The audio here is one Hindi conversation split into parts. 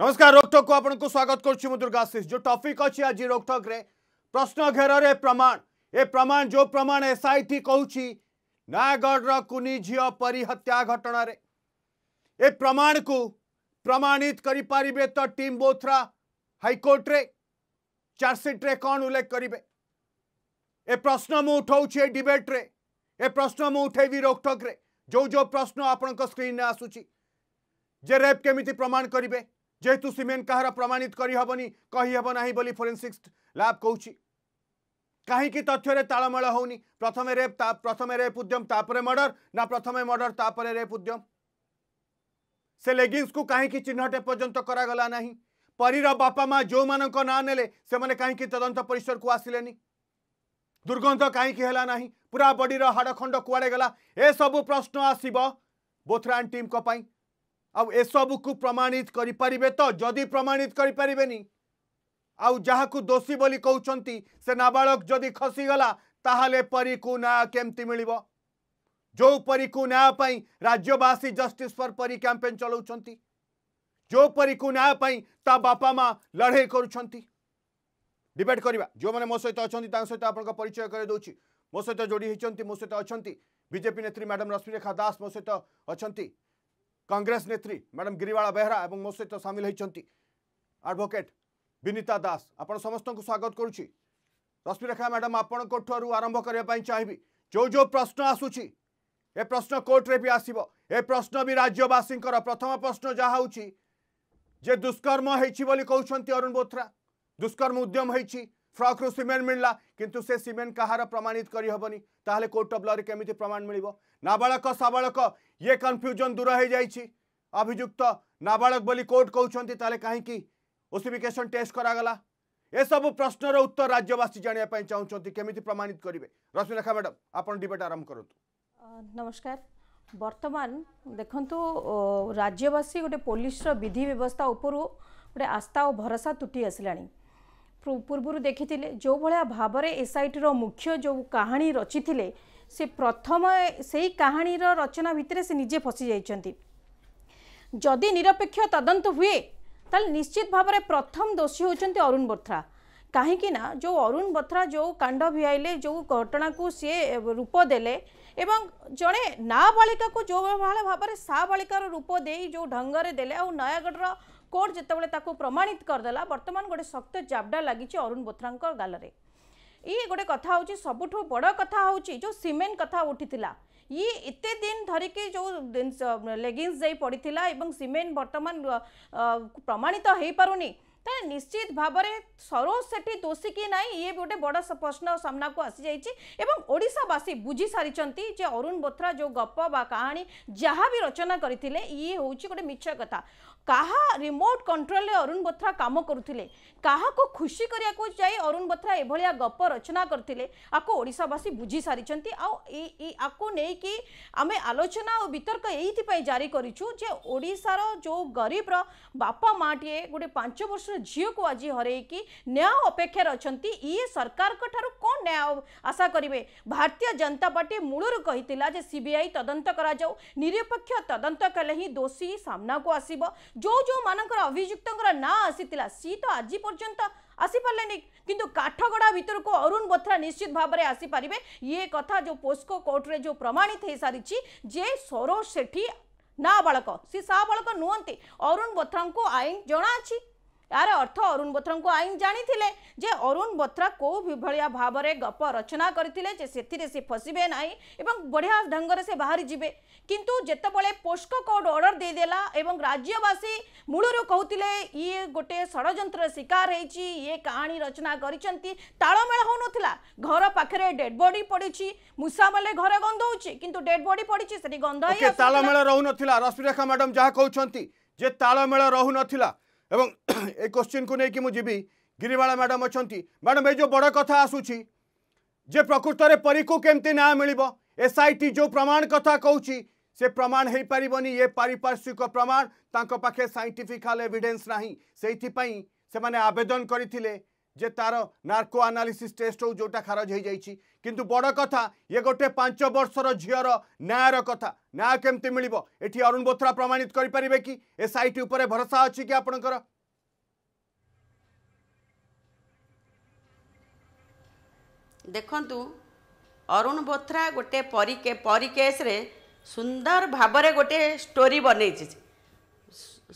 नमस्कार रोकटक को आपको स्वागत कर करशीष जो टपिक अच्छे आज रोकटक प्रश्न घेर में प्रमाण ए प्रमाण जो प्रमाण एस आई टी कौचि नयगढ़ कुनी झी परी हत्या घटना रे ए प्रमाण को प्रमाणित करें तो टीम बोथ्रा हाइकोर्टे चार्जसीट्रे कौन उल्लेख करे ए प्रश्न मुठाऊे डिबेट्रे ए प्रश्न मुठेबी रोकटक जो जो प्रश्न आपण स्क्रीन आसूरी जे रेप केमी प्रमाण करें जेहेतु सीमेंट कह प्रमाणित करहबनी कहीहबना बोली फोरेन्सिक्स लैब कौच कहीं तथ्य तालमे हो प्रथम रेप प्रथम रेप उद्यम तापर मर्डर ना प्रथम मर्डर तापर रेप उद्यम से लेगिंगस को कहीं चिन्हट पर्यत करना परीर बापा माँ जो मान ने कहीं तदंत परिसर को आसिले दुर्गंध कहीं पूरा बड़ी हाड़खंड कुआ गला ए सबू प्रश्न आसब बोथरा टीम को पाई। आसब कु प्रमाणित करें तो जदि प्रमाणित करें दोषी बोली कहते से नाबाड़क जदि खसीगला ताहले परी को न्याय केमती मिल जो परी को न्याय राज्यवासी जस्टिस फर परी कैंपेन चलाउं जो परी को न्यायपापा माँ लड़े करेट करवा जो मैंने मो सहित अच्छा सहित आपचय करदे मो सहित जोड़ी होती मो सहित अच्छा बीजेपी नेत्री मैडम रश्मिरेखा दास मो सहित अच्छा কংগ্রেস নেত্রী ম্যাডাম গিরিবাড়া বেহরা এবং মো সহ সামিল হয়েছেন আডভোকেট বিনীতা দাস আপনার সমস্ত স্বাগত করছি রশ্মিরেখা ম্যাডাম আপনার আরম্ভ করা চাহিবি যে যে প্রশ্ন আসুচি এ প্রশ্ন কোর্টরে বি আসব এ প্রশ্ন বি রাজ্যবাসীঙ্কর প্রথম প্রশ্ন যা হচ্ছে যে দুষ্কর্ম হয়েছি বলে কৌন অরুণ বোথরা দুষ্কর্ম উদ্যম হয়েছি ফ্রক্রু সিমেন্ট মিললা কিন্তু সে সিমেন্ট কাহার প্রমাণিত করিহবনি তাহলে কোর্ট অফ লরে কেমিতি প্রমাণ মিলব নাবাড়ক সাবাড়ক ये कन्फ्यूजन दूर हो जाइए नाबाड़क बोली कोर्ट कहते कहीं ओसीफिकेसन टेस्ट करागला एसबू प्रश्नर उत्तर राज्यवासी जानापी चाहते केमी प्रमाणित करेंगे रश्मिरेखा मैडम आप डिबेट आरंभ करूँ नमस्कार বর্তমান দেখন্তু রাজ্যবাসী গোটে পুলিশর বিধি ব্যবস্থা উপরু গোটে আস্থা ও ভরসা जो আসলানি পূর্বরু দেখিলে যেভাবে ভাবরে এসআইটির মুখ্য যে কাহিনী রচিলে ସେ ପ୍ରଥମ ସେଇ କାହାଣୀର ରଚନା ଭିତରେ ସେ ନିଜେ ଫସି ଯାଇଛନ୍ତି ଯଦି ନିରପେକ୍ଷ ତଦନ୍ତ ହୁଏ ତାହେଲେ ନିଶ୍ଚିତ ଭାବରେ ପ୍ରଥମ ଦୋଷୀ ହେଉଛନ୍ତି ଅରୁଣ ବୋଥ୍ରା କାହିଁକି ନା ଯେଉଁ ଅରୁଣ ବୋଥ୍ରା ଯେଉଁ କାଣ୍ଡ ଭିଆଇଲେ ଯେଉଁ ଘଟଣାକୁ ସିଏ ରୂପ ଦେଲେ ଏବଂ ଜଣେ ନାବାଳିକାକୁ ଯେଉଁଭଳି ଭାବରେ ସାବାଳିକାର ରୂପ ଦେଇ ଯେଉଁ ଢଙ୍ଗରେ ଦେଲେ ଆଉ ନୟାଗଡ଼ର କୋର୍ଟ ଯେତେବେଳେ ତାକୁ ପ୍ରମାଣିତ କରିଦେଲା ବର୍ତ୍ତମାନ ଗୋଟେ ଶକ୍ତ ଜାବଡ଼ା ଲାଗିଛି ଅରୁଣ ବୋଥ୍ରାଙ୍କ ଗାଲରେ ଇଏ ଗୋଟେ କଥା ହେଉଛି ସବୁଠୁ ବଡ଼ କଥା ହେଉଛି ଯେଉଁ ସିମେଣ୍ଟ କଥା ଉଠିଥିଲା ଇଏ ଏତେ ଦିନ ଧରିକି ଯେଉଁ ଲେଗିନ୍ସ ଯାଇ ପଡ଼ିଥିଲା ଏବଂ ସିମେଣ୍ଟ ବର୍ତ୍ତମାନ ପ୍ରମାଣିତ ହୋଇପାରୁନି तेल निश्चित भाव में सरोज सेठी दोषी कि ना ये गोटे बड़ प्रश्न सामना को आसी जाशावासी बुझी सारी अरुण बोथ्रा जो गप कहानी जहाँ भी रचना करते ये हूँ गोटे मिछ कथा कहा रिमोट कंट्रोल अरुण बोथ्रा कम करुले क्या खुशी करने को जा अरुण बोथ्रा यह गप रचना करते आकशावासी बुझी सारी आक कि आम आलोचना और वितर्क यही जारी करो गरीब रपा माँ टे गए पांच वर्ष झील को आज हर न्याय अपेक्षार अच्छा ये सरकार कौन न्याय आशा करेंगे भारतीय जनता पार्टी मूलर कही सीबीआई तदंत कराऊ निरपेक्ष तदंत कले ही दोषी सामना को आसब जो जो मानक अभिजुक्त ना आसी सी तो आज पर्यटन आसी पारे किंतु काठगड़ा भितर को अरुण बथ्रा निश्चित भाव में आसीपारे ये कथा जो पोस्को कोर्टे जो प्रमाणित हो सारी जे सरोज सेठी ना बाक सी सा बाक नुहंती अरुण बत्रा को आईन जना अच्छी ଏହାର ଅର୍ଥ ଅରୁଣ ବୋଥ୍ରାଙ୍କୁ ଆଇନ ଜାଣିଥିଲେ ଯେ ଅରୁଣ ବୋଥ୍ରା କେଉଁ ଭଳିଆ ଭାବରେ ଗପ ରଚନା କରିଥିଲେ ଯେ ସେଥିରେ ସେ ଫସିବେ ନାହିଁ ଏବଂ ବଢ଼ିଆ ଢଙ୍ଗରେ ସେ ବାହାରି ଯିବେ କିନ୍ତୁ ଯେତେବେଳେ ପୋସ୍କୋ କୋର୍ଟ ଅର୍ଡ଼ର ଦେଇଦେଲା ଏବଂ ରାଜ୍ୟବାସୀ ମୂଳରୁ କହୁଥିଲେ ଇଏ ଗୋଟେ ଷଡ଼ଯନ୍ତ୍ରର ଶିକାର ହେଇଛି ଇଏ କାହାଣୀ ରଚନା କରିଛନ୍ତି ତାଳମେଳ ହେଉନଥିଲା ଘର ପାଖରେ ଡେଡ୍ ବଡି ପଡ଼ିଛି ମୂଷାମଲେ ଘର ଗନ୍ଧଉଛି କିନ୍ତୁ ଡେଡ୍ ବଡି ପଡ଼ିଛି ସେଠି ଗନ୍ଧ ତାଳମେଳ ରହୁନଥିଲା ରଶ୍ମିରେଖା ମ୍ୟାଡ଼ାମ୍ ଯାହା କହୁଛନ୍ତି ଯେ ତାଳମେଳ ରହୁନଥିଲା एवं ए क्वेश्चन को लेकिन मुझे गिरीवाला मैडम अच्छा मैडम ये जो बड़ कथा आसूँ जे प्रकृत परी को कमी न्याय मिल एस आई टी जो प्रमाण कथा कौच से प्रमाण हो पारनि ये पारिपार्श्विक प्रमाण तक सैंटिफिकाल एडेन्स ना से आवेदन करते जे तार नार्को आनालीसीस् टेस्ट हो जोटा खारज हो जाइए किंतु बड़ कथा ये गोटे पांच बर्षर झीर न्याय कथा न्याय केमती मिल अरुण बोथ्रा प्रमाणित करें कि एस आई टी भरोसा अच्छी कि आपणकर देखु अरुण बोथ्रा गोटे परिकेस सुंदर भाव गोटे स्टोरी बन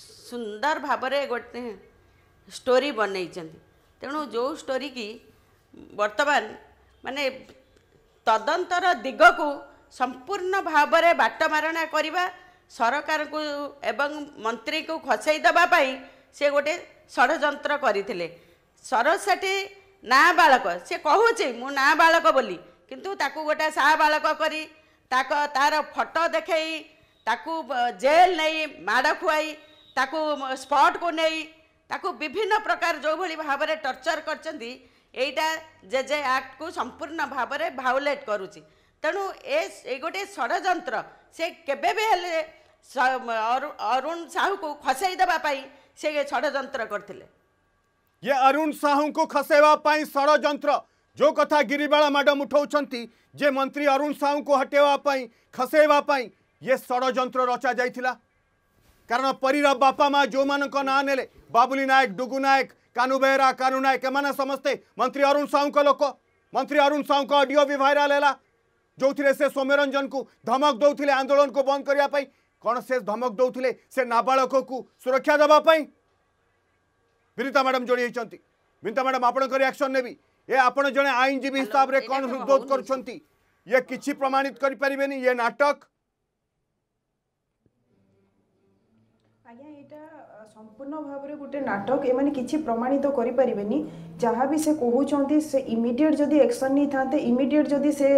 सुंदर भाव स्टोरी बनई तेणु जो स्टोरी की वर्तमान ମାନେ ତଦନ୍ତର ଦିଗକୁ ସମ୍ପୂର୍ଣ୍ଣ ଭାବରେ ବାଟ ମାରଣା କରିବା ସରକାରଙ୍କୁ ଏବଂ ମନ୍ତ୍ରୀଙ୍କୁ ଖସେଇ ଦେବା ପାଇଁ ସେ ଗୋଟେ ଷଡ଼ଯନ୍ତ୍ର କରିଥିଲେ ସରୋଜ ସେଠୀ ନା ବାଳକ ସେ କହୁଛି ମୁଁ ନା ବାଳକ ବୋଲି କିନ୍ତୁ ତାକୁ ଗୋଟେ ସା ବାଳକ କରି ତାକ ତାର ଫଟୋ ଦେଖେଇ ତାକୁ ଜେଲ ନେଇ ମାଡ଼ ଖୁଆଇ ତାକୁ ସ୍ପଟକୁ ନେଇ ତାକୁ ବିଭିନ୍ନ ପ୍ରକାର ଯେଉଁଭଳି ଭାବରେ ଟର୍ଚର କରିଛନ୍ତି यहीटा जेजे आक्ट को संपूर्ण भाव में भाओलेट करुच्च तेणु गोटे षड़ से केबे भी हेले अरुण साहू को खसई देवाई से षड़ करते ये अरुण साहू को खसैवाई षड़ जो कथा गिरीबाला मैडम उठाऊ मंत्री अरुण साहू को हटे खसैवाई ये षड़ रचा जा कारण परीर बापा माँ जो मान ना बाबुली नायक डुगु नायक कानू बेहरा कानू नायक मैंने समस्ते मंत्री अरुण साहू का लोक मंत्री अरुण साहू का अडियो भी भाइराल है जो से सौम्यरंजन को धमक दौले आंदोलन को बंद करने कौन से धमक दौले से नाबाड़क को सुरक्षा देवाई विनीता मैडम जोड़ी बीनीता विनीता मैडम आप रियाक्शन नेबी तो ये आप जड़े आईनजीवी हिसाब से कौन हृदोध कर ये किसी प्रमाणित करें ये नाटक आज्ञा সম্পূর্ণ ভাবে গোটে নাটক এমানে কিছু প্রমাণিত করে পারিবে নি যাহা বি সে কহুচন্তি সে ইমিডিয়েট যদি একশন নেই থাকে ইমিডিয়েট যদি সে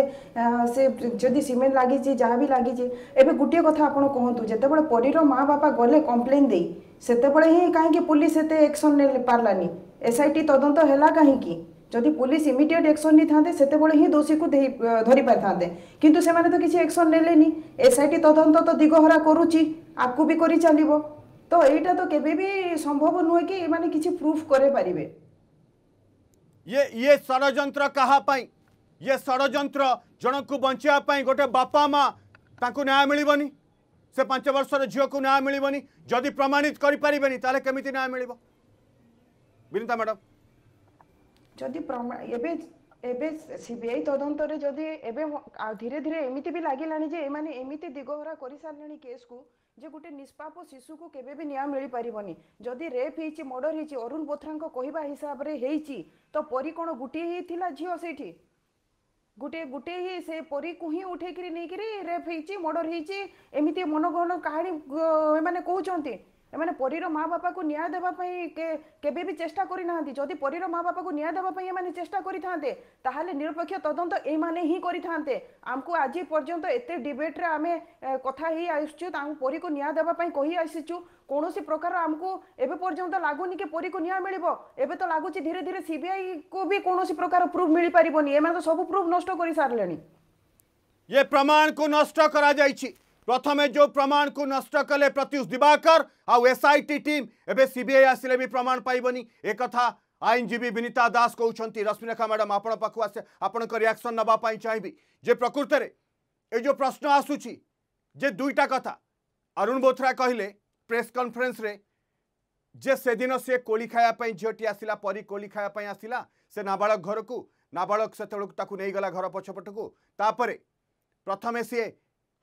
সে যদি সিমেন্ট লাগিছে যাহা বি লাগিছে এবে গোটিয়ে কথা আপন কহতু যেতবেলে পরীর মা বাপা গলে কমপ্লেন দেই সেতবেলে হি কাহিকি পুলিশ এতে একশন নেলে পারলানি এসআইটি তদন্ত হেলা কাহিকি যদি পুলিশ ইমিডিয়েট একশন নেই থাকে সেতবেলে হি দোষীকে ধরি পারি থাকে কিন্তু সেমানে তো কিছু একশন নেলেনি এসআইটি তদন্ত তো দিগহরা করুচি আকু বি করি চালিব तो एटा तो केबे भी संभव नहि कि माने किछि प्रूफ करे परिबे ये ये षडयंत्र कहा पई ये षडयंत्र जण को बचिया गोटे बापा मा न्याय मिलिबनी से पांच वर्ष झील को न्याय मिलवनी जदि प्रमाणित करें न्याय मिल विनीता मैडम जदि सीबीआई तदंत तो धीरे धीरे एमती भी लगे एम दिगहरा सारे केस को ଯେ ଗୋଟେ ନିଷ୍ପାପ ଶିଶୁକୁ କେବେ ବି ନ୍ୟାୟ ମିଳିପାରିବନି ଯଦି ରେପ୍ ହେଇଛି ମର୍ଡର ହେଇଛି ଅରୁଣ ବୋଥ୍ରାଙ୍କ କହିବା ହିସାବରେ ହେଇଛି ତ ପରୀ କ'ଣ ଗୋଟିଏ ହେଇଥିଲା ଝିଅ ସେଇଠି ଗୋଟିଏ ଗୋଟିଏ ହିଁ ସେ ପରୀକୁ ହିଁ ଉଠେଇକିରି ନେଇକିରି ରେପ୍ ହେଇଛି ମର୍ଡର ହେଇଛି ଏମିତି ମନଗହନ କାହାଣୀ ଏମାନେ କହୁଛନ୍ତି এমানে পরীর মা বাপাকে ন্যায় দেওয়া কেবে বি চেষ্টা করে না যদি পরীর মা বাপাকে ন্যায় দেওয়া এমানে চেষ্টা করে থাকে তাহলে নিরপেক্ষ তদন্ত এই মানে হি করে থাকে আমি আজ পর্যন্ত এত ডিবেট্রে আমি কথা হয়ে আসছু তা পরীকে ন্যায় দেওয়া কই আসিছু কোণী প্রকার আমি এবে পর্যন্ত লাগুনি কি পরীকে ন্যায় মিলব এবে তো লাগুছি ধীরে ধীরে সিবিআই কু বি কোণী প্রকার প্রুফ মিলি মিলিপারবনি এমানে তো সব প্রুফ নষ্ট করে সারে এ প্রমাণ কু নষ্ট করা जाइए प्रथम जो प्रमाण को नष्ट कले प्रत्युष दिवाकर आउ टी टीम एवं सीबीआई आसिले भी प्रमाण पाइबनी एक आईनजीवी विनीता दास कहते रश्मिरेखा मैडम आपण पाख आस आपण रियाक्शन नापी चाहिए जे प्रकृत में ये जो प्रश्न आसूची जे दुईटा कथा अरुण बोथरा कहले प्रेस कन्फरेन्स जे से दिन सी कोली खायापी झीटी आसला परी कोली खायापी आसला से नाबाड़क घर को नाबाड़क से नहींगला गला घर पछपट को तापर प्रथम सी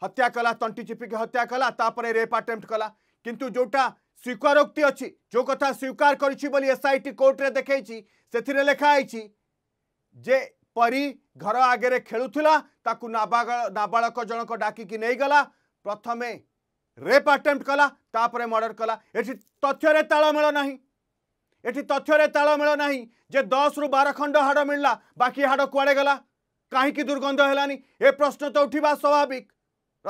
हत्या कला तंटी चिपिक हत्या कला रेप आटेम्प्ट कला किंतु जोटा स्वीकारोक्ति अच्छी जो कथा स्वीकार कर एसआईटी कोर्टे देखई से लिखाई जे परी घर आगे खेलुला नाबाड़क जनक डाकिकी नहींगला प्रथम रेप आटेम्प्ट कला मर्डर कला ये तथ्य तालमेल ना ये तथ्य तालमेल ना जे दस रु बार खंड हाड़ मिलला बाकी हाड़ कुआड़े गला कहीं दुर्गंध है प्रश्न तो उठवा स्वाभाविक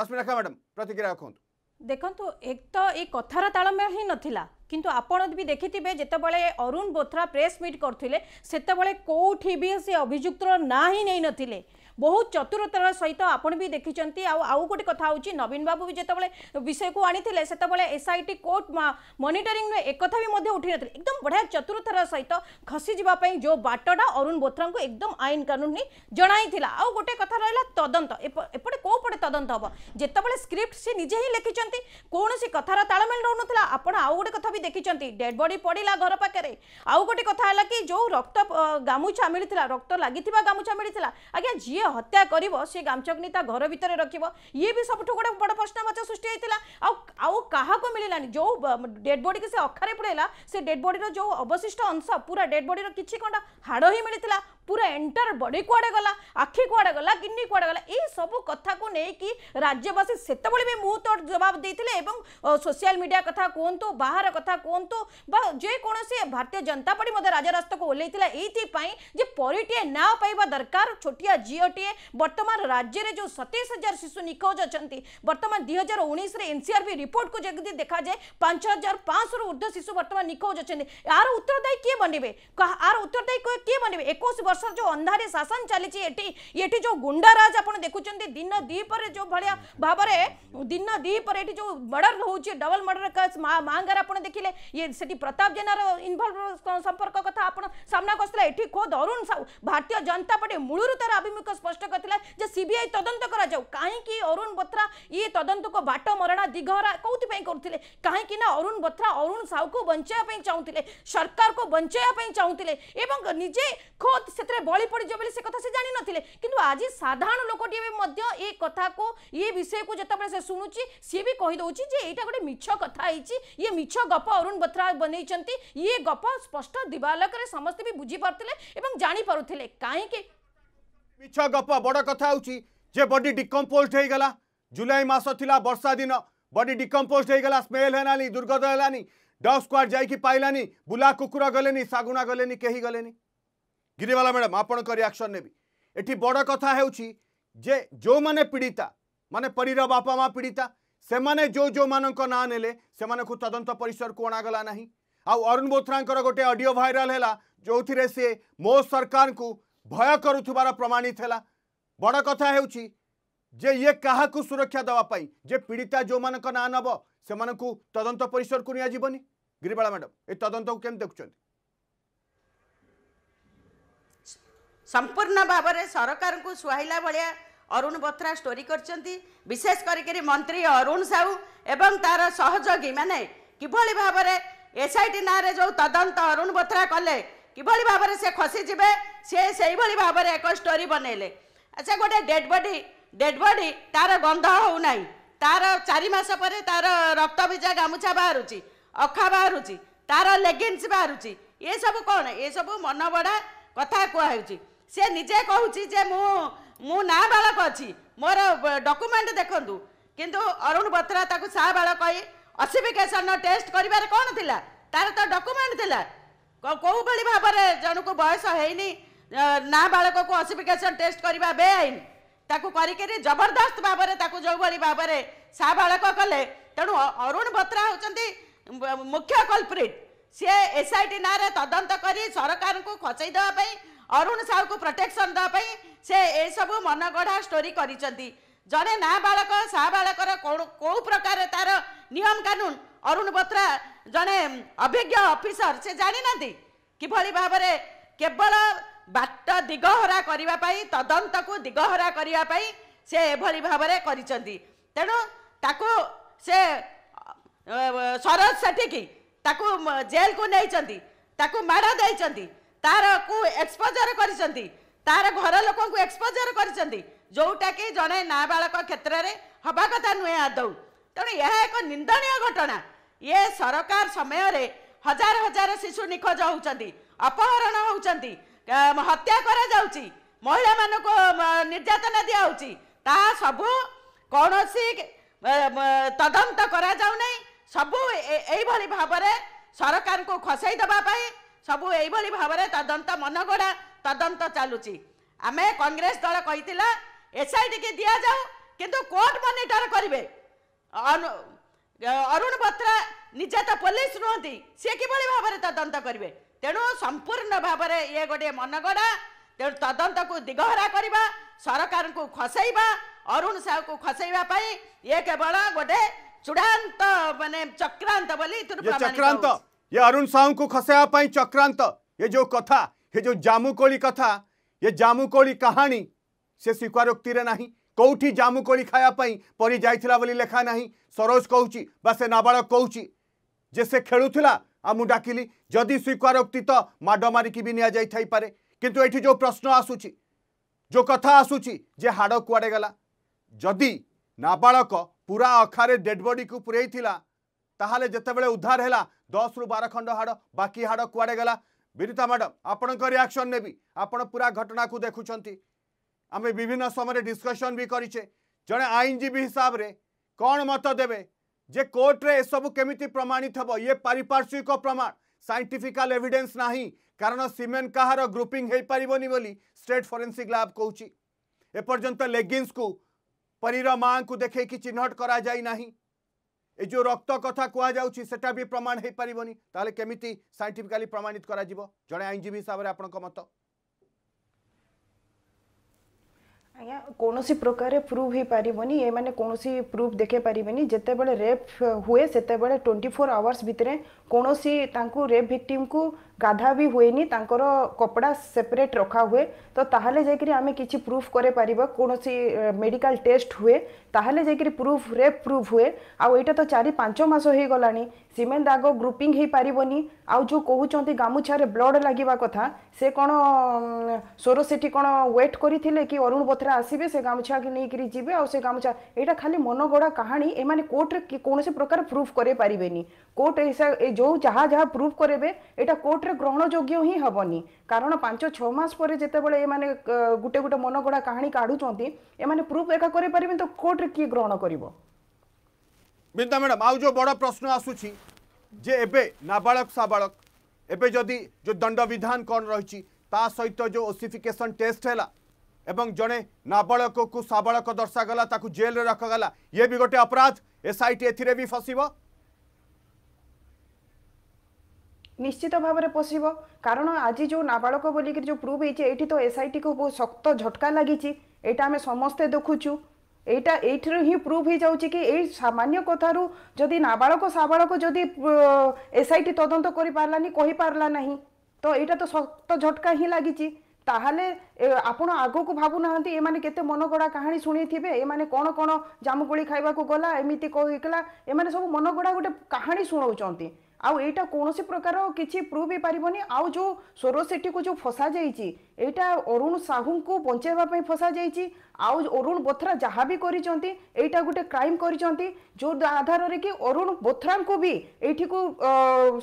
ରଶ୍ମି ରେଖା ମ୍ୟାଡ଼ାମ୍ ପ୍ରତିକ୍ରିୟା କୁହନ୍ତୁ ଦେଖନ୍ତୁ ଏକ ତ ଏ କଥାର ତାଳମେଳ ହିଁ ନଥିଲା কিন্তু আপনার বি দেখিবে যেতবে অরুণ বোথরা প্রেস মিট করলে সেতবে কোটি বি সে অভিযুক্তর না হি নেই নথিলে ବହୁତ ଚତୁରତାର ସହିତ ଆପଣ ବି ଦେଖିଛନ୍ତି ଆଉ ଆଉ ଗୋଟେ କଥା ହେଉଛି ନବୀନ ବାବୁ ବି ଯେତେବେଳେ ବିଷୟକୁ ଆଣିଥିଲେ ସେତେବେଳେ ଏସ୍ଆଇଟି କୋର୍ଟ ମନିଟରିଂ ନୁହେଁ ଏକଥା ବି ମଧ୍ୟ ଉଠିନଥିଲେ ଏକଦମ ବଢ଼ିଆ ଚତୁରତାର ସହିତ ଖସିଯିବା ପାଇଁ ଯେଉଁ ବାଟଟା ଅରୁଣ ବୋଥ୍ରାଙ୍କୁ ଏକଦମ ଆଇନ କାନୁନ ଜଣାଇଥିଲା ଆଉ ଗୋଟେ କଥା ରହିଲା ତଦନ୍ତ ଏପଟେ କେଉଁ ପଟେ ତଦନ୍ତ ହେବ ଯେତେବେଳେ ସ୍କ୍ରିପ୍ଟ ସେ ନିଜେ ହିଁ ଲେଖିଛନ୍ତି କୌଣସି କଥାର ତାଳମେଳ ରହୁନଥିଲା ଆପଣ ଆଉ ଗୋଟେ କଥା ବି ଦେଖିଛନ୍ତି ଡେଡ୍ ବଡି ପଡ଼ିଲା ଘର ପାଖରେ ଆଉ ଗୋଟେ କଥା ହେଲା କି ଯେଉଁ ରକ୍ତ ଗାମୁଛା ମିଳିଥିଲା ରକ୍ତ ଲାଗିଥିବା ଗାମୁଛା ମିଳିଥିଲା ଆଜ୍ଞା ଯିଏ किए हत्या कर सी गामचग्निता घर भितर रखी ये भी सब गोटे बड़ प्रश्नवाच सृष्टि होता आउ क्या मिललानी जो डेड बडी के अखारे पड़ेगा से डेड बडी जो अवशिष्ट अंश पूरा डेड बडी किसी हाड़ ही मिलता पूरा एंटर बड़ी कुआ गला आखि कुआ गला किडनी कुआ गला ये सब कथ को लेकिन राज्यवास से भी तो जवाब देते सोशियाल मीडिया कथ कहतु बाहर कथ कहतु जेकोसी भारतीय जनता पार्टी राजस्त को ओल्लैला ये परीटे ना पाइबा दरकार छोटिया झीओ गोटे बर्तमान राज्य में जो सतैश हजार शिशु निखोज अच्छा बर्तमान दुई हजार उन्नीस एनसीआरबी रिपोर्ट को देखा जाए पांच हजार पांच रु ऊर्ध शिशु बर्तमान निखोज अच्छा यार उत्तरदायी किए बनबे आर उत्तरदायी किए बनबे एक वर्ष जो अंधारे शासन चली जो गुंडाराज आप देखुं दिन दीपर जो भाया भाव में दिन दीपर जो मर्डर हो डबल मर्डर केस आप देखिले प्रताप जेनार इनवल्व संपर्क कथ आपना को खोद अरुण साहू भारतीय जनता पार्टी मूल रूत आभिमुख्य स्पष्ट करता सीबीआई तदंत कर कहीं अरुण बत्रा ये तदंत को बाट मरणा दिघरा कौन करुले कहीं अरुण बत्रा अरुण साहू को बचाई चाहूले सरकार को बचाई चाहूंगे निजे खोद से बली पड़ जाए से कथा से जान ना कि आज साधारण लोकटे भी ये कथा को ये विषय को जो से शुणुची सी भी कहीदे यहाँ गोटे मिछ कथी ये मिछ गप अरुण बत्रा बनई ये गप स्पष्ट दिवालक समस्ते भी बुझीपारे जापे कहीं पीछ गप बड़ कथ हो बडी डिकम्पोज होगा जुलाई मस था बर्षा दिन बडी डिकम्पोज हो गला स्मेल है दुर्गध हैलानी डग स्क्वाड जाइलानी बुला कुकुर गले शुणा गले कहीं गले गिरीवाला मैडम आपण का रियाक्शन नेबी यड़ कथा हो जो मैंने पीड़िता माने परीर बापा माँ पीड़िता से मैंने जो जो मान ने तदंत परिसर को अणगला ना आरुण बोथ्रा गोटे अडियो भाइराल है जो थे सी मो सरकार को ଭୟ କରୁଥିବାର ପ୍ରମାଣିତ ହେଲା ବଡ଼ କଥା ହେଉଛି ଯେ ଇଏ କାହାକୁ ସୁରକ୍ଷା ଦେବା ପାଇଁ ଯେ ପୀଡ଼ିତା ଯେଉଁମାନଙ୍କ ନାଁ ନେବ ସେମାନଙ୍କୁ ତଦନ୍ତ ପରିସରକୁ ନିଆଯିବନି ଗିରିବାଳା ମ୍ୟାଡ଼ାମ୍ ଏ ତଦନ୍ତକୁ କେମିତି ଦେଖୁଛନ୍ତି ସମ୍ପୂର୍ଣ୍ଣ ଭାବରେ ସରକାରଙ୍କୁ ସୁହାଇଲା ଭଳିଆ ଅରୁଣ ବତ୍ରା ଷ୍ଟୋରି କରିଛନ୍ତି ବିଶେଷ କରିକି ମନ୍ତ୍ରୀ ଅରୁଣ ସାହୁ ଏବଂ ତାର ସହଯୋଗୀ ମାନେ କିଭଳି ଭାବରେ ଏସ୍ଆଇଟି ନାଁରେ ଯେଉଁ ତଦନ୍ତ ଅରୁଣ ବତ୍ରା କଲେ କିଭଳି ଭାବରେ ସେ ଖସିଯିବେ ସେ ସେଇଭଳି ଭାବରେ ଏକ ଷ୍ଟୋରି ବନେଇଲେ ଆଚ୍ଛା ଗୋଟେ ଡେଡ଼୍ ବଡ଼ି ଡେଡ଼୍ ବଡ଼ି ତାର ଗନ୍ଧ ହେଉନାହିଁ ତାର ଚାରି ମାସ ପରେ ତାର ରକ୍ତ ଭିଜା ଗାମୁଛା ବାହାରୁଛି ଅଖା ବାହାରୁଛି ତାର ଲେଗିନ୍ସ ବାହାରୁଛି ଏସବୁ କ'ଣ ଏସବୁ ମନବଡ଼ା କଥା କୁହାହେଉଛି ସେ ନିଜେ କହୁଛି ଯେ ମୁଁ ମୁଁ ନା ବାଳକ ଅଛି ମୋର ଡକ୍ୟୁମେଣ୍ଟ ଦେଖନ୍ତୁ କିନ୍ତୁ ଅରୁଣ ବତ୍ରା ତାକୁ ସା ବାଳ କହି ଅସିଫିକେସନ ଟେଷ୍ଟ କରିବାରେ କ'ଣ ଥିଲା ତାର ତ ଡକ୍ୟୁମେଣ୍ଟ ଥିଲା कोही भावर जनको बयस हैनीकिफिकेसन टेस्ट गरेको बेन जबरदस्त भावना जो भावना सा बालक कले त अरुण भद्रा हौ मुख्य कलप्रीत सि एसआइटी ना तरकार खसैदेवाई अरुण साहु प्रोटेक्सन सब मनगढा स्टोरी गरिन्छ जड़े नाबाक साबाकर कौ प्रकार तार नियम कानून अरुण बत्रा जड़े अभिज्ञ अफिसर से जाणी ना किभली भाव केवल बाट दिगहरा करने तदंत को दिगहरा करने से एभली भाव में करेणु ताकू से सरोज सेठी की ताकू जेल को नहीं माड़ दे तार को एक्सपोजर कर घर लोक एक्सपोजर कर ଯେଉଁଟାକି ଜଣେ ନାବାଳକ କ୍ଷେତ୍ରରେ ହେବା କଥା ନୁହେଁ ଆଦୌ ତେଣୁ ଏହା ଏକ ନିନ୍ଦନୀୟ ଘଟଣା ଇଏ ସରକାର ସମୟରେ ହଜାର ହଜାର ଶିଶୁ ନିଖୋଜ ହେଉଛନ୍ତି ଅପହରଣ ହେଉଛନ୍ତି ହତ୍ୟା କରାଯାଉଛି ମହିଳାମାନଙ୍କୁ ନିର୍ଯାତନା ଦିଆହେଉଛି ତାହା ସବୁ କୌଣସି ତଦନ୍ତ କରାଯାଉନାହିଁ ସବୁ ଏଇଭଳି ଭାବରେ ସରକାରଙ୍କୁ ଖସାଇ ଦେବା ପାଇଁ ସବୁ ଏଇଭଳି ଭାବରେ ତଦନ୍ତ ମନଗଢ଼ା ତଦନ୍ତ ଚାଲୁଛି ଆମେ କଂଗ୍ରେସ ଦଳ କହିଥିଲା एसआईटी की दि जाऊ किंतु कोर्ट मनिटर करेंगे अरुण बत्रा निजे तो पुलिस नुहति सी कि भाव में तदंत करेंगे तेणु संपूर्ण भाव में ये गोटे मनगढ़ा तेणु तदंत को दिगहरा करवा सरकार को खसैवा अरुण साहू को खसैवाई ये केवल गोटे चूड़ांत मानने चक्रांत चक्रांत ये अरुण साहू को खसैवाई चक्रांत ये जो कथा ये जो जामुकोली कथा ये जामुकोली कहानी ᱥᱮスイ콰 ৰক্তীৰ নাই কোউটি জামুকোळी খায়া পই পৰি যায়িছলা বুলি লেখা নাই সরোজ কউচি বাসে নাবাळक কউচি JESে খেলুছিলা আমু ডাকিলি যদি সুই콰 ৰক্তী ত মাডামাৰি কি বিনিয়া যাই থাই পারে কিন্তু এটি যে প্রশ্ন আসুচি যে কথা আসুচি যে হাডকুৱাডে গলা যদি নাবাळक पुरा আখারে ডেড বডি কু পুরেই থিলা তাহালে জেতেবেলে উদ্ধার হলা 10 ৰ 12 খণ্ড হাড বাকি হাডকুৱাডে গলা বিৰুতা মডাম আপোনক ৰিয়াকচন নেবি আপোন पुरा ঘটনা কু দেখুচন্তি आम विभिन्न समय डिस्कसन भी करे जड़े आईनजीवी हिसाब से कौन मत देवे जे कोर्टे एसबू केमी प्रमाणित हम ये पारिपार्श्विक प्रमाण सैंटिफिकाल एविडेन्स ना कारण सीमेन कहार ग्रुपिंग हो पारनि स्टेट फरेन्सिक लैब कौच एपर्यंत लेगिंगस को परीर माँ को देखे चिन्हट कर जाई जो रक्त कथा कहु भी प्रमाण हो पारनि केमी सैंटिफिकाली प्रमाणित कर जड़े आईनजीवी हिसाब से आप मत कौन प्रकार प्रूफ हो पारनी ये मैंने कौन प्रूफ देखे पारेनि जिते बड़े रेप हुए से ट्वेंटी फोर आवर्स भितर कौन रेप भिक्टीम को গাধা ବି ହୁଏନି ତାଙ୍କର କପଡ଼ା ସେପରେଟ୍ ରଖା ହୁଏ ତ ତାହେଲେ ଯାଇକରି ଆମେ କିଛି ପ୍ରୁଫ୍ କରିପାରିବା କୌଣସି ମେଡ଼ିକାଲ ଟେଷ୍ଟ ହୁଏ ତାହେଲେ ଯାଇକରି ପ୍ରୁଫ୍ ରେପ୍ ପ୍ରୁଫ୍ ହୁଏ ଆଉ ଏଇଟା ତ ଚାରି ପାଞ୍ଚ ମାସ ହେଇଗଲାଣି ସିମେଣ୍ଟ ଦାଗ ଗ୍ରୁପିଂ ହେଇପାରିବନି ଆଉ ଯେଉଁ କହୁଛନ୍ତି ଗାମୁଛାରେ ବ୍ଲଡ଼ ଲାଗିବା କଥା ସେ କ'ଣ ସୋର ସେଠି କ'ଣ ୱେଟ୍ କରିଥିଲେ କି ଅରୁଣ ବତ୍ରା ଆସିବେ ସେ ଗାମୁଛାକି ନେଇକରି ଯିବେ ଆଉ ସେ ଗାମୁଛା ଏଇଟା ଖାଲି ମନଗଢ଼ା କାହାଣୀ ଏମାନେ କୋର୍ଟରେ କୌଣସି ପ୍ରକାର ପ୍ରୁଫ୍ କରେଇ ପାରିବେନି କୋର୍ଟ ଏ ଯେଉଁ ଯାହା ଯାହା ପ୍ରୁଫ୍ କରେଇବେ ଏଇଟା କୋର୍ଟରେ ସେତେବେଳେ ଗ୍ରହଣଯୋଗ୍ୟ ହିଁ ହେବନି କାରଣ ପାଞ୍ଚ ଛଅ ମାସ ପରେ ଯେତେବେଳେ ଏମାନେ ଗୋଟେ ଗୋଟେ ମନଗଢ଼ା କାହାଣୀ କାଢୁଛନ୍ତି ଏମାନେ ପ୍ରୁଫ୍ ଏକା କରିପାରିବେ ତ କୋର୍ଟରେ କିଏ ଗ୍ରହଣ କରିବ ବିନ୍ଦା ମ୍ୟାଡ଼ାମ୍ ଆଉ ଯେଉଁ ବଡ଼ ପ୍ରଶ୍ନ ଆସୁଛି ଯେ ଏବେ ନାବାଳକ ସାବାଳକ ଏବେ ଯଦି ଯେଉଁ ଦଣ୍ଡବିଧାନ କ'ଣ ରହିଛି ତା ସହିତ ଯେଉଁ ଓସିଫିକେସନ୍ ଟେଷ୍ଟ ହେଲା ଏବଂ ଜଣେ ନାବାଳକକୁ ସାବାଳକ ଦର୍ଶାଗଲା ତାକୁ ଜେଲ୍ରେ ରଖାଗଲା ଇଏ ବି ଗୋଟେ ଅପରାଧ ଏସ୍ଆଇଟି ଏଥିରେ ବି ଫସିବ ନିଶ୍ଚିତ ଭାବରେ ପଶିବ କାରଣ ଆଜି ଯେଉଁ ନାବାଳକ ବୋଲିକିରି ଯେଉଁ ପ୍ରୁଭ୍ ହେଇଛି ଏଇଠି ତ ଏସ୍ଆଇଟିକୁ ବହୁତ ଶକ୍ତ ଝଟକା ଲାଗିଛି ଏଇଟା ଆମେ ସମସ୍ତେ ଦେଖୁଛୁ ଏଇଟା ଏଇଥିରୁ ହିଁ ପ୍ରୁଭ୍ ହେଇଯାଉଛି କି ଏଇ ସାମାନ୍ୟ କଥାରୁ ଯଦି ନାବାଳକ ସାବାଳକ ଯଦି ଏସ୍ଆଇଟି ତଦନ୍ତ କରିପାରିଲାନି କହିପାରିଲା ନାହିଁ ତ ଏଇଟା ତ ଶକ୍ତ ଝଟକା ହିଁ ଲାଗିଛି ତାହେଲେ ଆପଣ ଆଗକୁ ଭାବୁନାହାନ୍ତି ଏମାନେ କେତେ ମନଗଢ଼ା କାହାଣୀ ଶୁଣିଥିବେ ଏମାନେ କ'ଣ କ'ଣ ଜାମୁକୋଳି ଖାଇବାକୁ ଗଲା ଏମିତି କହିଲା ଏମାନେ ସବୁ ମନଗଢ଼ା ଗୋଟେ କାହାଣୀ ଶୁଣାଉଛନ୍ତି ଆଉ ଏଇଟା କୌଣସି ପ୍ରକାର କିଛି ପ୍ରୁଭ୍ ହେଇପାରିବନି ଆଉ ଯେଉଁ ସ୍ୱର ସେଟ୍ଟିକୁ ଯେଉଁ ଫସାଯାଇଛି ଏଇଟା ଅରୁଣ ସାହୁଙ୍କୁ ବଞ୍ଚାଇବା ପାଇଁ ଫସାଯାଇଛି ଆଉ ଅରୁଣ ବୋଥ୍ରା ଯାହା ବି କରିଛନ୍ତି ଏଇଟା ଗୋଟେ କ୍ରାଇମ୍ କରିଛନ୍ତି ଯେଉଁ ଆଧାରରେ କି ଅରୁଣ ବୋଥ୍ରାଙ୍କୁ ବି ଏଇଠିକୁ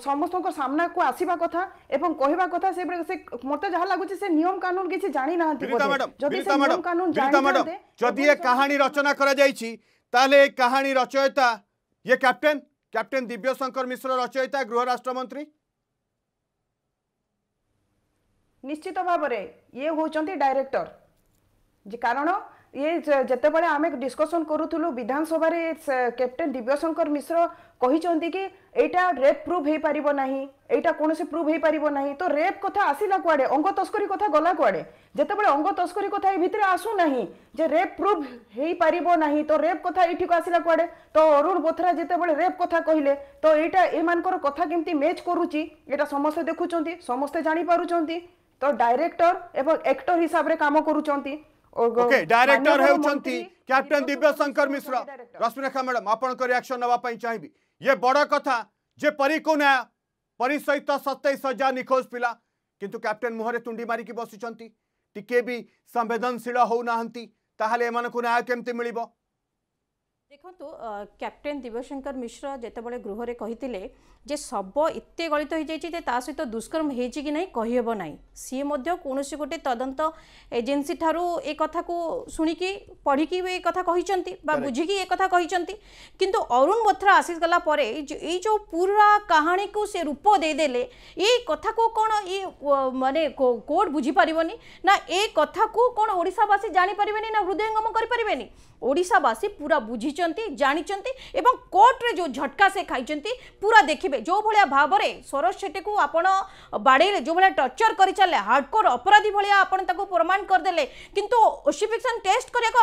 ସମସ୍ତଙ୍କ ସାମ୍ନାକୁ ଆସିବା କଥା ଏବଂ କହିବା କଥା ସେ ମୋତେ ଯାହା ଲାଗୁଛି ସେ ନିୟମ କାନୁନ କିଛି ଜାଣିନାହାନ୍ତି ଯଦି ସେ ନିୟମ କାନୁନ ଜାଣିନାହାନ୍ତି ଯଦି ଏ କାହାଣୀ ରଚନା କରାଯାଇଛି ତାହେଲେ ଏ କାହାଣୀ ରଚୟିତା ଇଏ କ୍ୟାପ୍ଟେନ୍ ক্যাপ্টেন দিব্যশঙ্কর মিশ্র রচয়িতা গৃহ রাষ্ট্রমন্ত্রী নিশ্চিত ভাবে ইয়ে হচ্ছেন ডাইরেক্টর যে কারণ ଇଏ ଯେତେବେଳେ ଆମେ ଡିସ୍କସନ୍ କରୁଥିଲୁ ବିଧାନସଭାରେ କ୍ୟାପ୍ଟେନ୍ ଦିବ୍ୟଶଙ୍କର ମିଶ୍ର କହିଛନ୍ତି କି ଏଇଟା ରେପ୍ ପ୍ରୁଭ୍ ହେଇପାରିବ ନାହିଁ ଏଇଟା କୌଣସି ପ୍ରୁଭ୍ ହେଇପାରିବ ନାହିଁ ତ ରେପ୍ କଥା ଆସିଲା କୁଆଡ଼େ ଅଙ୍ଗ ତସ୍କରୀ କଥା ଗଲା କୁଆଡ଼େ ଯେତେବେଳେ ଅଙ୍ଗ ତସ୍କରୀ କଥା ଏ ଭିତରେ ଆସୁନାହିଁ ଯେ ରେପ୍ ପ୍ରୁଭ୍ ହେଇପାରିବ ନାହିଁ ତ ରେପ୍ କଥା ଏଇଠିକୁ ଆସିଲା କୁଆଡ଼େ ତ ଅରୁଣ ବୋଥରା ଯେତେବେଳେ ରେପ୍ କଥା କହିଲେ ତ ଏଇଟା ଏମାନଙ୍କର କଥା କେମିତି ମ୍ୟାଚ୍ କରୁଛି ଏଇଟା ସମସ୍ତେ ଦେଖୁଛନ୍ତି ସମସ୍ତେ ଜାଣିପାରୁଛନ୍ତି ତ ଡାଇରେକ୍ଟର ଏବଂ ଆକ୍ଟର ହିସାବରେ କାମ କରୁଛନ୍ତି ओके डायरेक्टर हेउचंती कैप्टन दिव्यशंकर मिश्र रश्मिरेखा मैडम आपण को रिएक्शन नबा चाहिए चाहिबी ये बड़ कथा जे परी को नया परी सहित 27 हजार निखोज पिला किंतु कैप्टन मुहरे तुंडी मारिकी बसिचंती टिके भी संवेदनशील हो नाहंती ताहले एमानकु न्याय केमति मिलिबो देखु कैप्टेन दिव्यशंकर मिश्र जितेबाला गृह रे कही ଯେ ଶବ ଏତେ ଗଳିତ ହୋଇଯାଇଛି ଯେ ତା ସହିତ ଦୁଷ୍କର୍ମ ହୋଇଛି କି ନାହିଁ କହିହେବ ନାହିଁ ସିଏ ମଧ୍ୟ କୌଣସି ଗୋଟେ ତଦନ୍ତ ଏଜେନ୍ସି ଠାରୁ ଏ କଥାକୁ ଶୁଣିକି ପଢ଼ିକି ଏ କଥା କହିଛନ୍ତି ବା ବୁଝିକି ଏ କଥା କହିଛନ୍ତି କିନ୍ତୁ ଅରୁଣ ବଥ୍ରା ଆସିଗଲା ପରେ ଏଇ ଯେଉଁ ପୁରା କାହାଣୀକୁ ସେ ରୂପ ଦେଇଦେଲେ ଏ କଥାକୁ କ'ଣ ଏ ମାନେ କୋର୍ଟ ବୁଝିପାରିବନି ନା ଏ କଥାକୁ କ'ଣ ଓଡ଼ିଶାବାସୀ ଜାଣିପାରିବେନି ନା ହୃଦୟଙ୍ଗମ କରିପାରିବେନି ଓଡ଼ିଶାବାସୀ ପୁରା ବୁଝିଛନ୍ତି ଜାଣିଛନ୍ତି ଏବଂ କୋର୍ଟରେ ଯେଉଁ ଝଟକା ସେ ଖାଇଛନ୍ତି ପୁରା ଦେଖି देखिए जो भाया भाव में सरोज सेठी को आप बाड़े जो भाया टर्चर कर चले हार्डकोर अपराधी भाया आपको प्रमाण करदे कि ओसीफिक्सन टेस्ट करने को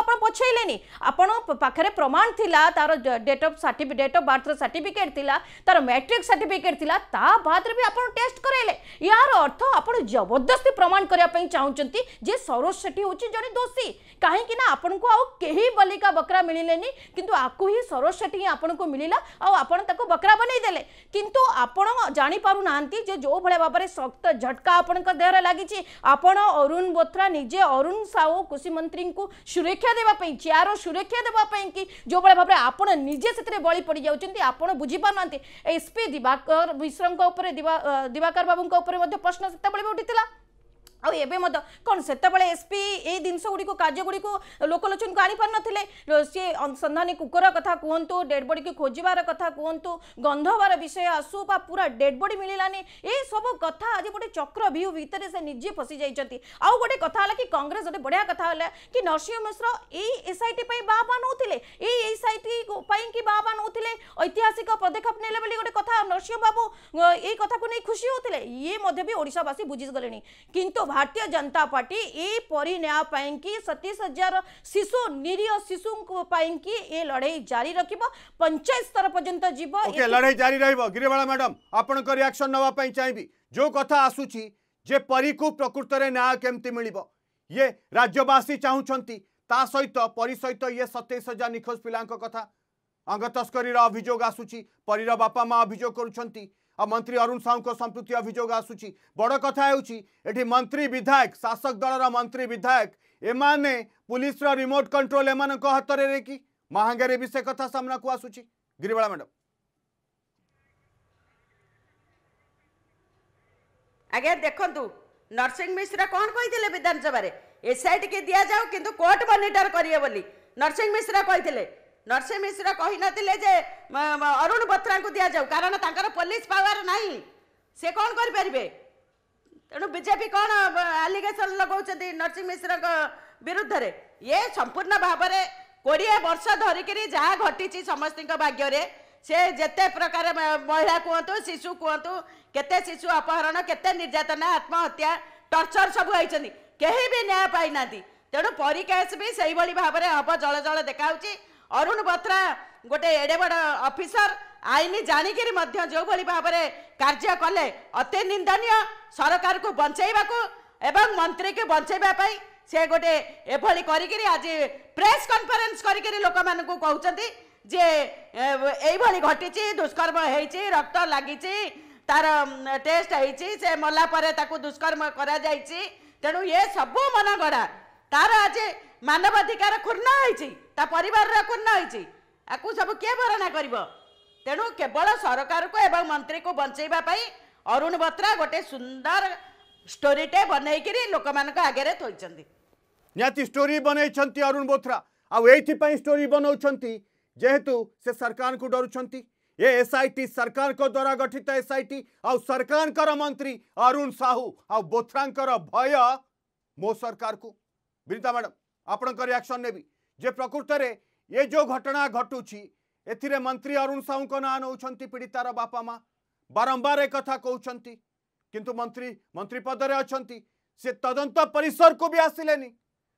आप प्रमाण थी तार डेट अफ सार्टिफि डेट अफ बार्थ सार्टिफिकेट थी तार मैट्रिक सार्टिफिकेट थी ताद भी आप टेस्ट कराइले यार अर्थ आप जबरदस्ती प्रमाण करने चाहते जे सरोज सेठी हूँ जड़े दोषी कहीं आपन को आई बलिका बकरा मिले कि आपको ही सरोज सेठी ही आपको मिलला आपड़ बनईदे କିନ୍ତୁ ଆପଣ ଜାଣିପାରୁନାହାନ୍ତି ଯେ ଯେଉଁ ଭଳି ଭାବରେ ଶକ୍ତ ଝଟକା ଆପଣଙ୍କ ଦେହରେ ଲାଗିଛି ଆପଣ ଅରୁଣ ବୋଥ୍ରା ନିଜେ ଅରୁଣ ସାହୁ କୃଷିମନ୍ତ୍ରୀଙ୍କୁ ସୁରକ୍ଷା ଦେବା ପାଇଁ ଚିଆର ସୁରକ୍ଷା ଦେବା ପାଇଁ କି ଯେଉଁଭଳି ଭାବରେ ଆପଣ ନିଜେ ସେଥିରେ ବଳି ପଡ଼ିଯାଉଛନ୍ତି ଆପଣ ବୁଝିପାରୁନାହାନ୍ତି ଏସ୍ପି ଦିବାକର ମିଶ୍ରଙ୍କ ଉପରେ ଦିବା ଦିବାକର ବାବୁଙ୍କ ଉପରେ ମଧ୍ୟ ପ୍ରଶ୍ନ ସେତେବେଳେ ବି ଉଠିଥିଲା आबे कौन से एसपी ए जिनस गुड़िक कार्य लोकलोचन को आनीपार ना सी अनुसंधानी कुकर कथा कहतु डेडबडी को खोजार कथा कहतु गंधवार विषय आसू बा पूरा मिललानी ये सब कथा आज गोटे चक्र भ्यू भितर से निजे फसी जाती आउ गोटे कथा कि कंग्रेस गोटे बढ़िया कथा कि नरसिंह मिश्र एसआईटी बाबा नौते एसआईटी कि बाबा नौते ऐतिहासिक पदक्षेप ने गोटे नरसिंह बाबू ये कथा को नहीं खुशी होते ये भी ओडावासी बुझीगले कितु भारतीय जनता पार्टी यही न्याय पाई सतीश हजार शिशु निरीह शिशु ए लड़े जारी रख पंचायत स्तर पर्यंत जीव लड़े जारी गिरिवाला मैडम आपण रियाक्शन नापी चाहिए जो कथा आसूची परी को प्रकृत में न्याय केमती मिल ये राज्यवासी चाहते ता सहित तो, परी सहित तो ये सतैश हजार निखोज पिला कथा अंग तस्करी अभियोग आसूची परीर बापा माँ अभोग करुंच ଆଉ ମନ୍ତ୍ରୀ ଅରୁଣ ସାହୁଙ୍କ ସମ୍ପୃକ୍ତି ଅଭିଯୋଗ ଆସୁଛି ବଡ଼ କଥା ହେଉଛି ଏଠି ମନ୍ତ୍ରୀ ବିଧାୟକ ଶାସକ ଦଳର ମନ୍ତ୍ରୀ ବିଧାୟକ ଏମାନେ ପୁଲିସର ରିମୋଟ କଣ୍ଟ୍ରୋଲ ଏମାନଙ୍କ ହାତରେ ରେକି ମାହାଙ୍ଗାରେ ବି ସେ କଥା ସାମ୍ନାକୁ ଆସୁଛି ଗିରିବାଳା ମ୍ୟାଡ଼ାମ୍ ଆଜ୍ଞା ଦେଖନ୍ତୁ ନରସିଂହ ମିଶ୍ର କ'ଣ କହିଥିଲେ ବିଧାନସଭାରେ ଏସ୍ଆଇଟିକି ଦିଆଯାଉ କିନ୍ତୁ କୋର୍ଟ ମନିଟର କରିବେ ବୋଲି ନରସିଂହ ମିଶ୍ର କହିଥିଲେ ନରସିଂହ ମିଶ୍ର କହିନଥିଲେ ଯେ ଅରୁଣ ବତ୍ରାଙ୍କୁ ଦିଆଯାଉ କାରଣ ତାଙ୍କର ପୋଲିସ ପାୱାର ନାହିଁ ସେ କ'ଣ କରିପାରିବେ ତେଣୁ ବିଜେପି କ'ଣ ଆଲିଗେସନ୍ ଲଗାଉଛନ୍ତି ନରସିଂହ ମିଶ୍ରଙ୍କ ବିରୁଦ୍ଧରେ ଏ ସମ୍ପୂର୍ଣ୍ଣ ଭାବରେ କୋଡ଼ିଏ ବର୍ଷ ଧରିକିରି ଯାହା ଘଟିଛି ସମସ୍ତଙ୍କ ଭାଗ୍ୟରେ ସେ ଯେତେ ପ୍ରକାର ମହିଳା କୁହନ୍ତୁ ଶିଶୁ କୁହନ୍ତୁ କେତେ ଶିଶୁ ଅପହରଣ କେତେ ନିର୍ଯାତନା ଆତ୍ମହତ୍ୟା ଟର୍ଚର ସବୁ ହେଇଛନ୍ତି କେହି ବି ନ୍ୟାୟ ପାଇନାହାନ୍ତି ତେଣୁ ପରିକେଶ ବି ସେଇଭଳି ଭାବରେ ହେବ ଜଳ ଜଳ ଦେଖାହେଉଛି अरू बत्रा गए अफिसर आइन जाने कार्य कार्ज्यो अति निन्दनय सरकारको बञ्चैवा एवं मन्त्रीको बञ्चैवाई सि गे एभली आज प्रेस कन्फरेन्स गरिक लोक मे एभरि दुष्कर्म दुष्कर्मी रक्त लाग तार टेस्ट है से मलाप त दुष्कर्मै तेणु ए सबै मनगढा तार आज ମାନବାଧିକାର କ୍ଷୁର୍ଣ୍ଣ ହୋଇଛି ତା ପରିବାରର କ୍ଷୁର୍ଣ୍ଣ ହୋଇଛି ଆକୁ ସବୁ କିଏ ଭରଣା କରିବ ତେଣୁ କେବଳ ସରକାରକୁ ଏବଂ ମନ୍ତ୍ରୀକୁ ବଞ୍ଚାଇବା ପାଇଁ ଅରୁଣ ବତ୍ରା ଗୋଟେ ସୁନ୍ଦର ଷ୍ଟୋରିଟେ ବନେଇକିରି ଲୋକମାନଙ୍କ ଆଗରେ ଥୋଇଛନ୍ତି ନିହାତି ଷ୍ଟୋରି ବନେଇଛନ୍ତି ଅରୁଣ ବୋଥ୍ରା ଆଉ ଏଇଥିପାଇଁ ଷ୍ଟୋରି ବନାଉଛନ୍ତି ଯେହେତୁ ସେ ସରକାରଙ୍କୁ ଡରୁଛନ୍ତି ଏ ଏସ୍ଆଇଟି ସରକାରଙ୍କ ଦ୍ୱାରା ଗଠିତ ଏସ୍ଆଇଟି ଆଉ ସରକାରଙ୍କର ମନ୍ତ୍ରୀ ଅରୁଣ ସାହୁ ଆଉ ବୋଥ୍ରାଙ୍କର ଭୟ ମୋ ସରକାରକୁ ବିନିତା ମ୍ୟାଡ଼ାମ୍ ଆପଣଙ୍କ ରିଆକ୍ସନ୍ ନେବି ଯେ ପ୍ରକୃତରେ ଏ ଯେଉଁ ଘଟଣା ଘଟୁଛି ଏଥିରେ ମନ୍ତ୍ରୀ ଅରୁଣ ସାହୁଙ୍କ ନାଁ ନେଉଛନ୍ତି ପୀଡ଼ିତାର ବାପା ମା' ବାରମ୍ବାର ଏକଥା କହୁଛନ୍ତି କିନ୍ତୁ ମନ୍ତ୍ରୀ ମନ୍ତ୍ରୀ ପଦରେ ଅଛନ୍ତି ସେ ତଦନ୍ତ ପରିସରକୁ ବି ଆସିଲେନି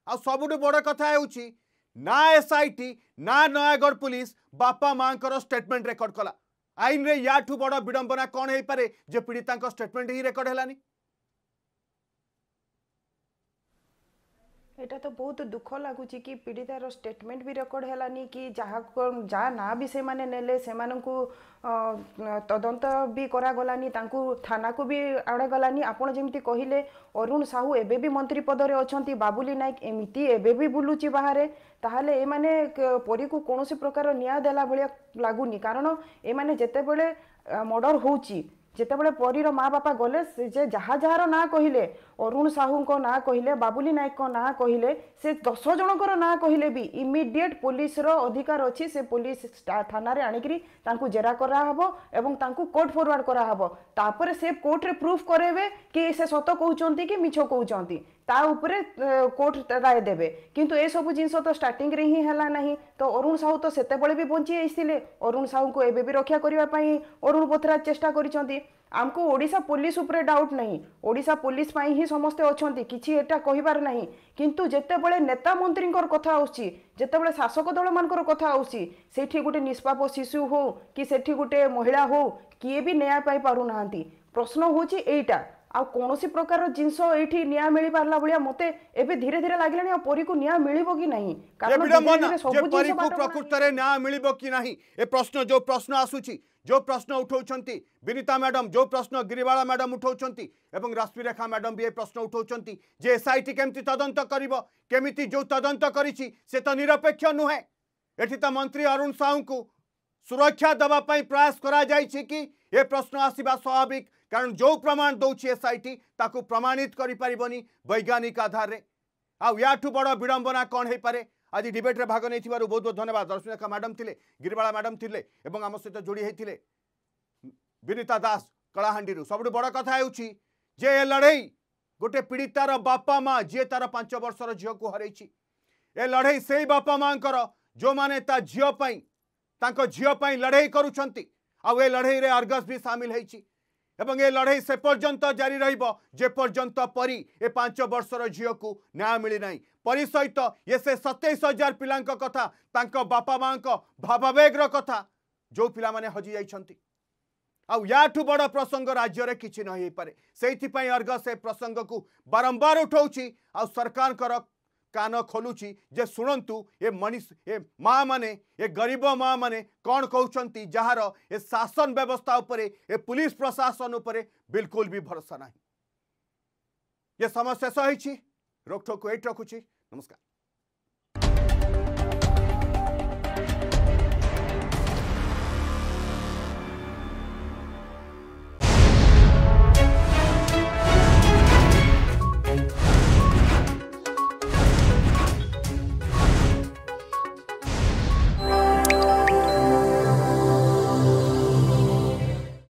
ଆଉ ସବୁଠୁ ବଡ଼ କଥା ହେଉଛି ନା ଏସ୍ଆଇଟି ନା ନୟାଗଡ଼ ପୁଲିସ ବାପା ମାଆଙ୍କର ଷ୍ଟେଟମେଣ୍ଟ ରେକର୍ଡ କଲା ଆଇନରେ ୟାଠୁ ବଡ଼ ବିଡ଼ମ୍ବନା କ'ଣ ହେଇପାରେ ଯେ ପୀଡ଼ିତାଙ୍କ ଷ୍ଟେଟମେଣ୍ଟ ହିଁ ରେକର୍ଡ ହେଲାନି ଏଇଟା ତ ବହୁତ ଦୁଃଖ ଲାଗୁଛି କି ପୀଡ଼ିତାର ଷ୍ଟେଟମେଣ୍ଟ ବି ରେକର୍ଡ଼ ହେଲାନି କି ଯାହା ଯାହା ନାଁ ବି ସେମାନେ ନେଲେ ସେମାନଙ୍କୁ ତଦନ୍ତ ବି କରାଗଲାନି ତାଙ୍କୁ ଥାନାକୁ ବି ଆଡ଼ାଗଲାନି ଆପଣ ଯେମିତି କହିଲେ ଅରୁଣ ସାହୁ ଏବେ ବି ମନ୍ତ୍ରୀ ପଦରେ ଅଛନ୍ତି ବାବୁଲି ନାୟକ ଏମିତି ଏବେ ବି ବୁଲୁଛି ବାହାରେ ତାହେଲେ ଏମାନେ ପରୀକୁ କୌଣସି ପ୍ରକାର ନିଆଁ ଦେଲା ଭଳିଆ ଲାଗୁନି କାରଣ ଏମାନେ ଯେତେବେଳେ ମର୍ଡ଼ର ହେଉଛି ଯେତେବେଳେ ପରୀର ମା ବାପା ଗଲେ ସେ ଯେ ଯାହା ଯାହାର ନାଁ କହିଲେ ଅରୁଣ ସାହୁଙ୍କ ନାଁ କହିଲେ ବାବୁଲି ନାୟକଙ୍କ ନାଁ କହିଲେ ସେ ଦଶ ଜଣଙ୍କର ନାଁ କହିଲେ ବି ଇମିଡ଼ିଏଟ୍ ପୋଲିସର ଅଧିକାର ଅଛି ସେ ପୋଲିସ ଥାନାରେ ଆଣିକିରି ତାଙ୍କୁ ଜେରା କରାହେବ ଏବଂ ତାଙ୍କୁ କୋର୍ଟ ଫରୱାର୍ଡ଼ କରାହେବ ତାପରେ ସେ କୋର୍ଟରେ ପ୍ରୁଫ୍ କରାଇବେ କି ସେ ସତ କହୁଛନ୍ତି କି ମିଛ କହୁଛନ୍ତି ତା ଉପରେ କୋର୍ଟ ରାୟ ଦେବେ କିନ୍ତୁ ଏସବୁ ଜିନିଷ ତ ଷ୍ଟାର୍ଟିଂରେ ହିଁ ହେଲା ନାହିଁ ତ ଅରୁଣ ସାହୁ ତ ସେତେବେଳେ ବି ବଞ୍ଚି ଆସିଥିଲେ ଅରୁଣ ସାହୁଙ୍କୁ ଏବେ ବି ରକ୍ଷା କରିବା ପାଇଁ ଅରୁଣ ପଥରାଜ ଚେଷ୍ଟା କରିଛନ୍ତି आमको ओडा पुलिस डाउट नहींशा पुलिस पर ही समस्ते अच्छा किसी एटा कहार ना कि जितेबले नेता मंत्री कथ आसबाला शासक दल मान कथ आठी गोटे निष्पाप शिशु हो कि गोटे महिला हो किए भी यापार ना प्रश्न हूँ यहीटा आ कौन प्रकार जिनस या मिल पार्ला भाया मत धीरे धीरे लगे पूरी को न्याय मिल कि प्रकृत न्याय मिल कि प्रश्न जो प्रश्न आसूची जो प्रश्न उठाउँदै विनीता म्याडम जो प्रश्न गिरिवाला म्याडम उठाउँदै ଏବଂ ରଶ୍ମିରେଖା ମ୍ୟାଡ଼ାମ୍ ବି ଏ ପ୍ରଶ୍ନ ଉଠାଉଛନ୍ତି ଯେ ଏସ୍ଆଇଟି କେମିତି ତଦନ୍ତ କରିବ କେମିତି ଯେଉଁ ତଦନ୍ତ କରିଛି ସେ ତ ନିରପେକ୍ଷ ନୁହେଁ ଏଠି ତ ମନ୍ତ୍ରୀ ଅରୁଣ ସାହୁଙ୍କୁ ସୁରକ୍ଷା ଦେବା ପାଇଁ ପ୍ରୟାସ କରାଯାଇଛି କି ଏ ପ୍ରଶ୍ନ ଆସିବା ସ୍ୱାଭାବିକ କାରଣ ଯେଉଁ ପ୍ରମାଣ ଦେଉଛି ଏସ୍ଆଇଟି ତାକୁ ପ୍ରମାଣିତ କରିପାରିବନି ବୈଜ୍ଞାନିକ ଆଧାରରେ ଆଉ ୟାଠୁ ବଡ଼ ବିଡ଼ମ୍ବନା କ'ଣ ହେଇପାରେ आज डिबेट्रे भाग नहीं बहुत बहुत धन्यवाद रश्मिरेखा मैडम थे गिरिबाला मैडम थे आम सहित जोड़ी होते विनीता दास कलाहांडी सब बड़ कथा जे ए लड़ई गोटे पीड़ितार बापा माँ जी तार पांच बर्षर झील को हर ए लड़े से बापा माँ जो मैंने झील झील लड़ई करुँच आउ लड़ई में अर्गस भी सामिल हो एवं लड़ई से पर्यंत जारी रेपर्यंत पर्यंत परी ए पांच बर्षर झील को न्याय मिलना ପରିସହିତ ଏ ସେ ସତେଇଶ ହଜାର ପିଲାଙ୍କ କଥା ତାଙ୍କ ବାପା ମାଆଙ୍କ ଭାବାବେଗର କଥା ଯେଉଁ ପିଲାମାନେ ହଜି ଯାଇଛନ୍ତି ଆଉ ୟାଠୁ ବଡ଼ ପ୍ରସଙ୍ଗ ରାଜ୍ୟରେ କିଛି ନ ହେଇପାରେ ସେଇଥିପାଇଁ ଅର୍ଗ ସେ ପ୍ରସଙ୍ଗକୁ ବାରମ୍ବାର ଉଠାଉଛି ଆଉ ସରକାରଙ୍କର କାନ ଖୋଲୁଛି ଯେ ଶୁଣନ୍ତୁ ଏ ମଣିଷ ଏ ମାଆମାନେ ଏ ଗରିବ ମାଆମାନେ କ'ଣ କହୁଛନ୍ତି ଯାହାର ଏ ଶାସନ ବ୍ୟବସ୍ଥା ଉପରେ ଏ ପୁଲିସ ପ୍ରଶାସନ ଉପରେ ବିଲକୁଲ ବି ଭରସା ନାହିଁ ଏ ସମୟ ଶେଷ ହେଇଛି ରୋକଠୋକ ଏଇଠି ରଖୁଛି नमस्कार